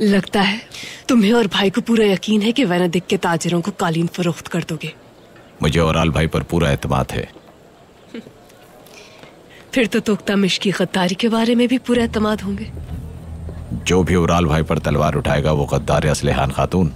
लगता है तुम्हें और भाई को पूरा यकीन है कि वैनदिक के ताजरों को कालीन फरोख्त कर दोगे मुझे और आल भाई पर पूरा एतमाद है फिर तो तोख्ता मिश की गद्दारी के बारे में भी पूरा एतमाद होंगे जो भी उराल भाई पर तलवार उठाएगा वो गद्दार असलहान खातून